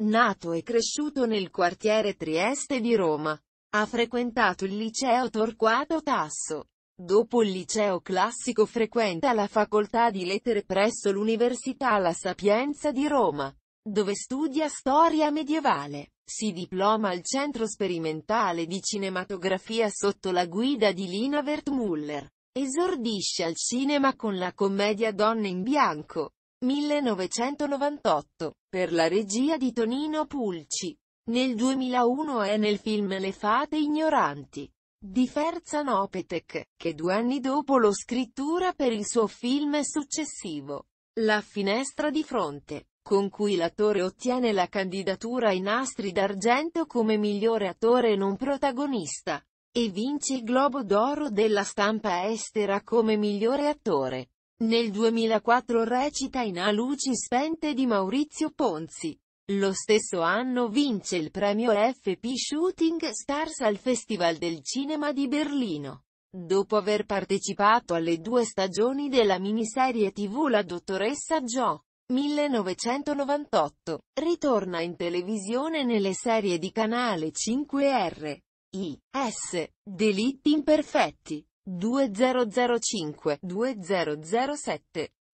Nato e cresciuto nel quartiere Trieste di Roma. Ha frequentato il liceo Torquato Tasso. Dopo il liceo classico frequenta la facoltà di lettere presso l'Università La Sapienza di Roma, dove studia storia medievale. Si diploma al Centro Sperimentale di Cinematografia sotto la guida di Lina Wertmüller. Esordisce al cinema con la commedia Donne in bianco, 1998, per la regia di Tonino Pulci. Nel 2001 è nel film Le fate ignoranti di Ferzan Opetek, che due anni dopo lo scrittura per il suo film successivo, La finestra di fronte, con cui l'attore ottiene la candidatura ai nastri d'argento come migliore attore non protagonista, e vince il Globo d'Oro della stampa estera come migliore attore. Nel 2004 recita in A luci spente di Maurizio Ponzi. Lo stesso anno vince il premio FP Shooting Stars al Festival del Cinema di Berlino. Dopo aver partecipato alle due stagioni della miniserie tv La dottoressa Jo, 1998, ritorna in televisione nelle serie di Canale 5R. I. S. Delitti imperfetti. 2005-2007.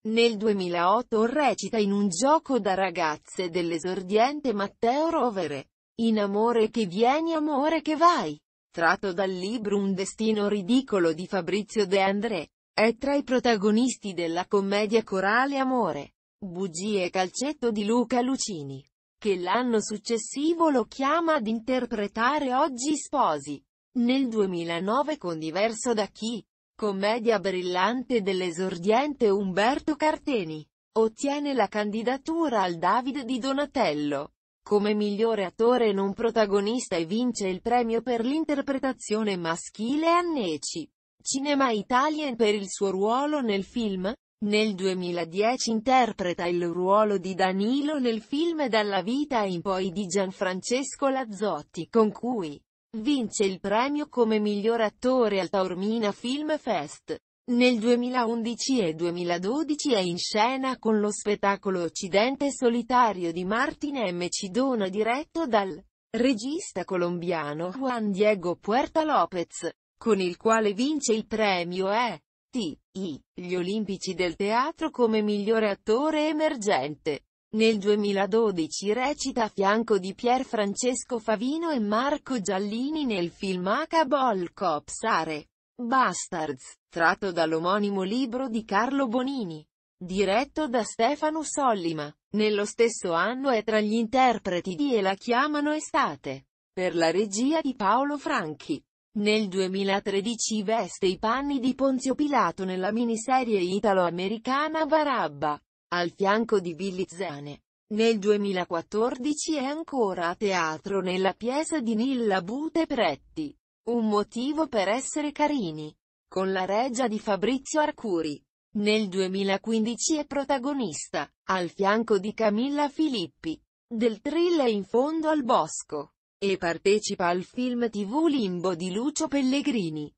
Nel 2008 recita in un gioco da ragazze dell'esordiente Matteo Rovere. In amore che vieni, amore che vai. Tratto dal libro Un destino ridicolo di Fabrizio De André. È tra i protagonisti della commedia corale Amore. Bugie e calcetto di Luca Lucini. Che l'anno successivo lo chiama ad interpretare Oggi Sposi. Nel 2009 con Diverso da chi? Commedia brillante dell'esordiente Umberto Carteni. Ottiene la candidatura al David di Donatello come migliore attore non protagonista e vince il premio per l'interpretazione maschile a Neci. Cinema Italian per il suo ruolo nel film. Nel 2010 interpreta il ruolo di Danilo nel film Dalla vita in poi di Gianfrancesco Lazzotti con cui Vince il premio come miglior attore al Taormina Film Fest. Nel 2011 e 2012 è in scena con lo spettacolo Occidente solitario di Martin M. Cidona diretto dal regista colombiano Juan Diego Puerta López, con il quale vince il premio E.T.I. Gli Olimpici del Teatro come migliore attore emergente. Nel 2012 recita a fianco di Pier Francesco Favino e Marco Giallini nel film Acabol Copsare. Bastards, tratto dall'omonimo libro di Carlo Bonini, diretto da Stefano Sollima. Nello stesso anno è tra gli interpreti di E la chiamano estate, per la regia di Paolo Franchi. Nel 2013 veste i panni di Ponzio Pilato nella miniserie italo-americana Varabba al fianco di Billy Zane. Nel 2014 è ancora a teatro nella pièce di Nilla Bute Pretti. Un motivo per essere carini. Con la regia di Fabrizio Arcuri. Nel 2015 è protagonista, al fianco di Camilla Filippi, del thriller In fondo al bosco, e partecipa al film tv Limbo di Lucio Pellegrini.